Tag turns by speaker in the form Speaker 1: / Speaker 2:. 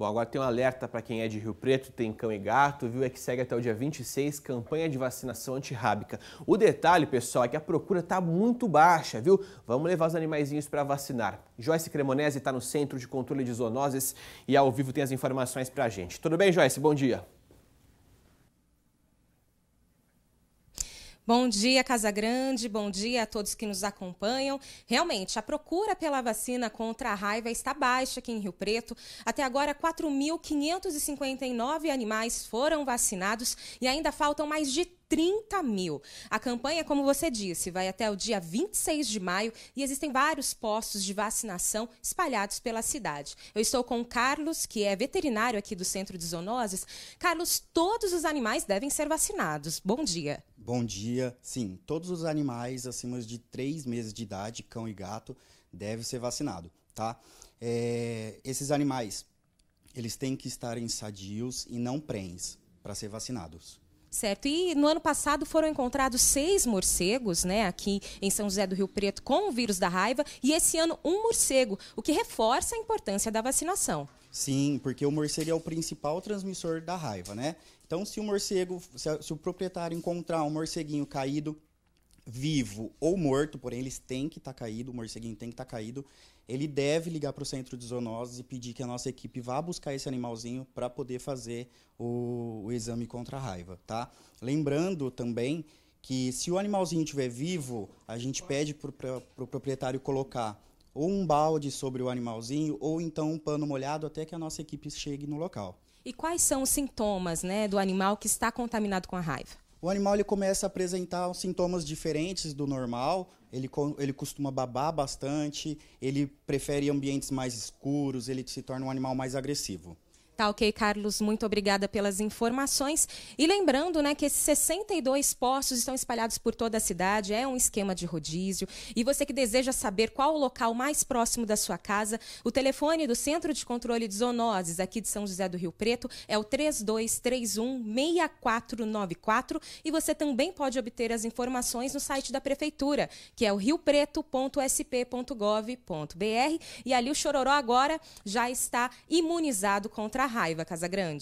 Speaker 1: Bom, agora tem um alerta para quem é de Rio Preto, tem cão e gato, viu? É que segue até o dia 26, campanha de vacinação antirrábica. O detalhe, pessoal, é que a procura está muito baixa, viu? Vamos levar os animaizinhos para vacinar. Joyce Cremonese está no Centro de Controle de Zoonoses e ao vivo tem as informações para a gente. Tudo bem, Joyce? Bom dia.
Speaker 2: Bom dia, Casa Grande. Bom dia a todos que nos acompanham. Realmente, a procura pela vacina contra a raiva está baixa aqui em Rio Preto. Até agora, 4.559 animais foram vacinados e ainda faltam mais de 30 mil. A campanha, como você disse, vai até o dia 26 de maio e existem vários postos de vacinação espalhados pela cidade. Eu estou com o Carlos, que é veterinário aqui do Centro de Zoonoses. Carlos, todos os animais devem ser vacinados. Bom dia.
Speaker 3: Bom dia. Sim, todos os animais acima de três meses de idade, cão e gato, devem ser vacinados, tá? É, esses animais, eles têm que em sadios e não prens para ser vacinados.
Speaker 2: Certo. E no ano passado foram encontrados seis morcegos, né, aqui em São José do Rio Preto com o vírus da raiva e esse ano um morcego, o que reforça a importância da vacinação.
Speaker 3: Sim, porque o morcego é o principal transmissor da raiva, né? Então, se o morcego, se, o proprietário encontrar um morceguinho caído vivo ou morto, porém eles têm que estar tá caído, o morceguinho tem que estar tá caído, ele deve ligar para o centro de zoonoses e pedir que a nossa equipe vá buscar esse animalzinho para poder fazer o, o, exame contra a raiva, tá? Lembrando também que se o animalzinho estiver vivo, a gente pede para o pro proprietário colocar ou um balde sobre o animalzinho ou então um pano molhado até que a nossa equipe chegue no local.
Speaker 2: E quais são os sintomas né, do animal que está contaminado com a raiva?
Speaker 3: o animal ele começa a apresentar sintomas diferentes do normal. Ele, ele costuma babar bastante, ele prefere ambientes mais escuros, ele se torna um animal mais agressivo.
Speaker 2: Tá ok, Carlos, muito obrigada pelas informações. E lembrando, né, que esses 62 postos estão espalhados por toda a cidade, é um esquema de rodízio. E você que deseja saber qual o local mais próximo da sua casa, o telefone do Centro de Controle de Zoonoses aqui de São José do Rio Preto é o 3231 6494 e você também pode obter as informações no site da prefeitura, que é o riopreto.sp.gov.br, e ali o Chororó agora já está imunizado contra a raiva, Casa Grande.